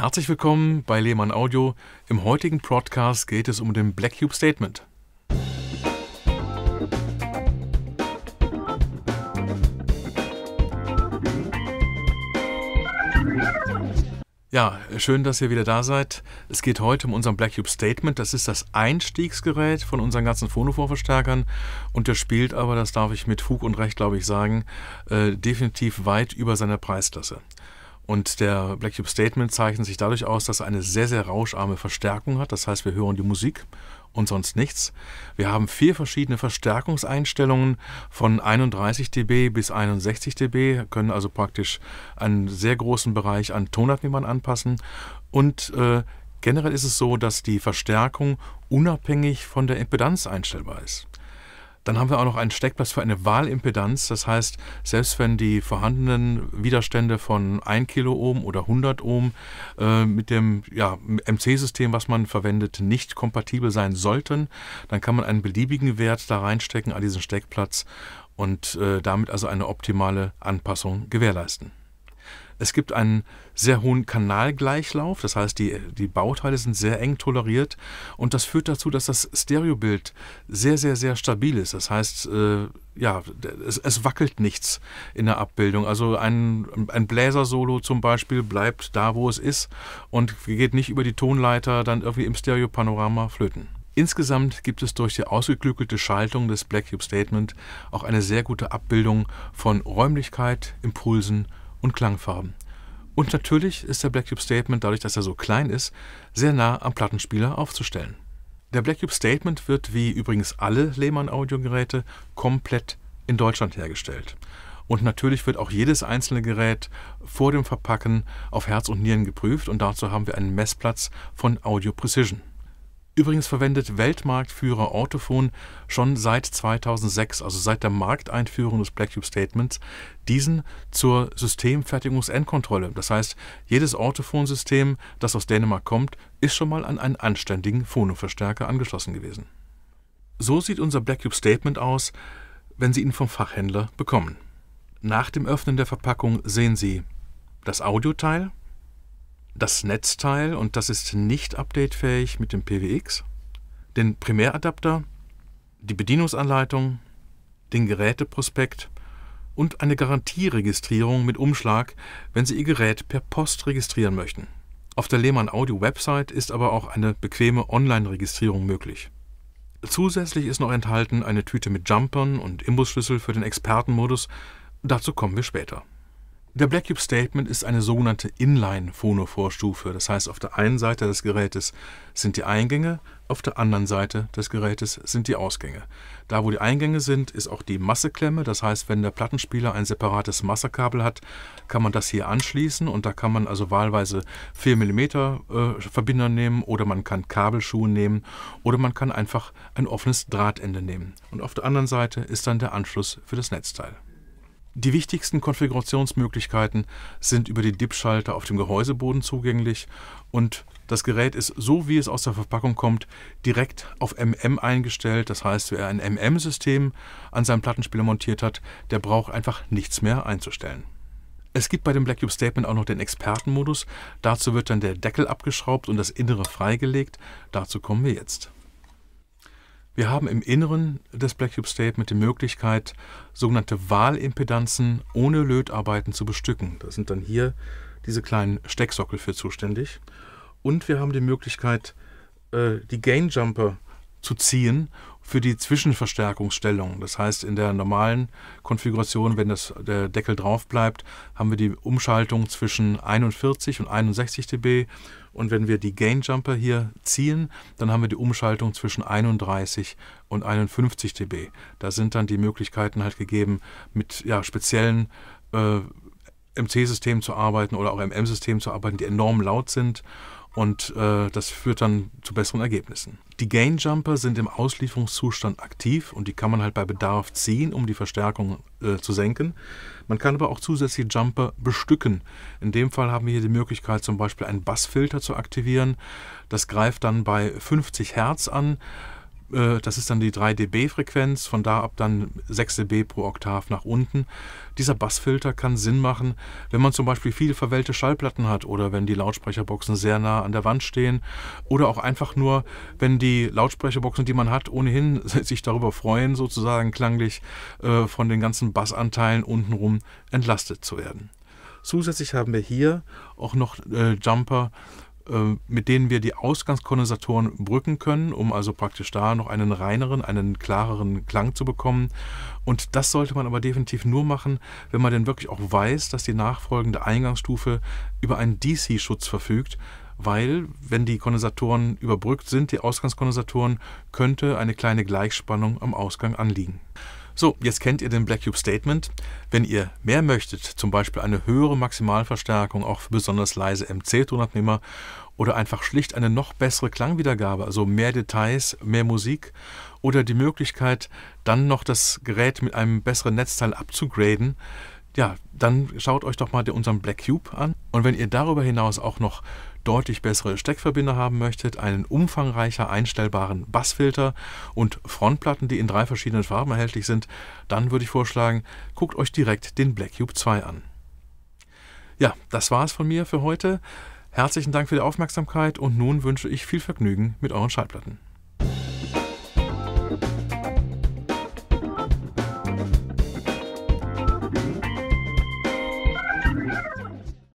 Herzlich willkommen bei Lehmann Audio. Im heutigen Podcast geht es um den Black Cube Statement. Ja, schön, dass ihr wieder da seid. Es geht heute um unseren Black Cube Statement. Das ist das Einstiegsgerät von unseren ganzen Phonovorverstärkern. Und der spielt aber, das darf ich mit Fug und Recht, glaube ich, sagen, äh, definitiv weit über seiner Preisklasse. Und der Black Cube Statement zeichnet sich dadurch aus, dass er eine sehr, sehr rauscharme Verstärkung hat. Das heißt, wir hören die Musik und sonst nichts. Wir haben vier verschiedene Verstärkungseinstellungen von 31 dB bis 61 dB, können also praktisch einen sehr großen Bereich an Tonabnehmern anpassen. Und äh, generell ist es so, dass die Verstärkung unabhängig von der Impedanz einstellbar ist. Dann haben wir auch noch einen Steckplatz für eine Wahlimpedanz. Das heißt, selbst wenn die vorhandenen Widerstände von 1 Kiloohm oder 100 Ohm äh, mit dem ja, MC-System, was man verwendet, nicht kompatibel sein sollten, dann kann man einen beliebigen Wert da reinstecken an diesen Steckplatz und äh, damit also eine optimale Anpassung gewährleisten. Es gibt einen sehr hohen Kanalgleichlauf, das heißt, die, die Bauteile sind sehr eng toleriert und das führt dazu, dass das Stereobild sehr, sehr, sehr stabil ist. Das heißt, äh, ja, es, es, wackelt nichts in der Abbildung. Also ein, ein Bläser-Solo zum Beispiel bleibt da, wo es ist und geht nicht über die Tonleiter dann irgendwie im Stereopanorama flöten. Insgesamt gibt es durch die ausgeklügelte Schaltung des Black Cube Statement auch eine sehr gute Abbildung von Räumlichkeit, Impulsen und Klangfarben. Und natürlich ist der Black Cube Statement, dadurch, dass er so klein ist, sehr nah am Plattenspieler aufzustellen. Der Black Cube Statement wird, wie übrigens alle Lehmann-Audiogeräte, komplett in Deutschland hergestellt. Und natürlich wird auch jedes einzelne Gerät vor dem Verpacken auf Herz und Nieren geprüft und dazu haben wir einen Messplatz von Audio Precision. Übrigens verwendet Weltmarktführer Ortofon schon seit 2006, also seit der Markteinführung des Blacktube Statements, diesen zur Systemfertigungsendkontrolle. Das heißt, jedes Ortophon-System, das aus Dänemark kommt, ist schon mal an einen anständigen Phonoverstärker angeschlossen gewesen. So sieht unser Blacktube Statement aus, wenn Sie ihn vom Fachhändler bekommen. Nach dem Öffnen der Verpackung sehen Sie das Audioteil, das Netzteil, und das ist nicht updatefähig mit dem PWX, den Primäradapter, die Bedienungsanleitung, den Geräteprospekt und eine Garantieregistrierung mit Umschlag, wenn Sie Ihr Gerät per Post registrieren möchten. Auf der Lehmann Audio Website ist aber auch eine bequeme Online-Registrierung möglich. Zusätzlich ist noch enthalten eine Tüte mit Jumpern und Imbusschlüssel für den Expertenmodus, dazu kommen wir später. Der Black Cube Statement ist eine sogenannte Inline-Phono-Vorstufe. Das heißt, auf der einen Seite des Gerätes sind die Eingänge, auf der anderen Seite des Gerätes sind die Ausgänge. Da, wo die Eingänge sind, ist auch die Masseklemme. Das heißt, wenn der Plattenspieler ein separates Massekabel hat, kann man das hier anschließen und da kann man also wahlweise 4 mm äh, Verbinder nehmen oder man kann Kabelschuhe nehmen oder man kann einfach ein offenes Drahtende nehmen. Und auf der anderen Seite ist dann der Anschluss für das Netzteil. Die wichtigsten Konfigurationsmöglichkeiten sind über die DIP-Schalter auf dem Gehäuseboden zugänglich und das Gerät ist so, wie es aus der Verpackung kommt, direkt auf MM eingestellt. Das heißt, wer ein MM-System an seinem Plattenspieler montiert hat, der braucht einfach nichts mehr einzustellen. Es gibt bei dem Black Cube Statement auch noch den Expertenmodus. Dazu wird dann der Deckel abgeschraubt und das Innere freigelegt. Dazu kommen wir jetzt. Wir haben im Inneren des Black State mit die Möglichkeit, sogenannte Wahlimpedanzen ohne Lötarbeiten zu bestücken. Da sind dann hier diese kleinen Stecksockel für zuständig. Und wir haben die Möglichkeit, äh, die Gainjumper zu ziehen für die Zwischenverstärkungsstellung. Das heißt, in der normalen Konfiguration, wenn das, der Deckel drauf bleibt, haben wir die Umschaltung zwischen 41 und 61 dB. Und wenn wir die Gain Jumper hier ziehen, dann haben wir die Umschaltung zwischen 31 und 51 dB. Da sind dann die Möglichkeiten halt gegeben, mit ja, speziellen äh, MC-Systemen zu arbeiten oder auch MM-Systemen zu arbeiten, die enorm laut sind und äh, das führt dann zu besseren Ergebnissen. Die Gain Jumper sind im Auslieferungszustand aktiv und die kann man halt bei Bedarf ziehen, um die Verstärkung äh, zu senken. Man kann aber auch zusätzliche Jumper bestücken. In dem Fall haben wir hier die Möglichkeit, zum Beispiel einen Bassfilter zu aktivieren. Das greift dann bei 50 Hertz an äh, das ist dann die 3 dB-Frequenz, von da ab dann 6 dB pro Oktav nach unten. Dieser Bassfilter kann Sinn machen, wenn man zum Beispiel viele verwellte Schallplatten hat oder wenn die Lautsprecherboxen sehr nah an der Wand stehen oder auch einfach nur, wenn die Lautsprecherboxen, die man hat, ohnehin sich darüber freuen, sozusagen klanglich äh, von den ganzen Bassanteilen untenrum entlastet zu werden. Zusätzlich haben wir hier auch noch äh, Jumper ähm, mit denen wir die Ausgangskondensatoren brücken können, um also praktisch da noch einen reineren, einen klareren Klang zu bekommen. Und das sollte man aber definitiv nur machen, wenn man denn wirklich auch weiß, dass die nachfolgende Eingangsstufe über einen DC-Schutz verfügt, weil, wenn die Kondensatoren überbrückt sind, die Ausgangskondensatoren, könnte eine kleine Gleichspannung am Ausgang anliegen. So, jetzt kennt ihr den Black Cube Statement. Wenn ihr mehr möchtet, zum Beispiel eine höhere Maximalverstärkung auch für besonders leise MC-Tonabnehmer oder einfach schlicht eine noch bessere Klangwiedergabe, also mehr Details, mehr Musik oder die Möglichkeit, dann noch das Gerät mit einem besseren Netzteil abzugraden, ja, dann schaut euch doch mal unseren Black Cube an. Und wenn ihr darüber hinaus auch noch deutlich bessere Steckverbinder haben möchtet, einen umfangreicher einstellbaren Bassfilter und Frontplatten, die in drei verschiedenen Farben erhältlich sind, dann würde ich vorschlagen, guckt euch direkt den Black Cube 2 an. Ja, das war es von mir für heute. Herzlichen Dank für die Aufmerksamkeit und nun wünsche ich viel Vergnügen mit euren Schallplatten.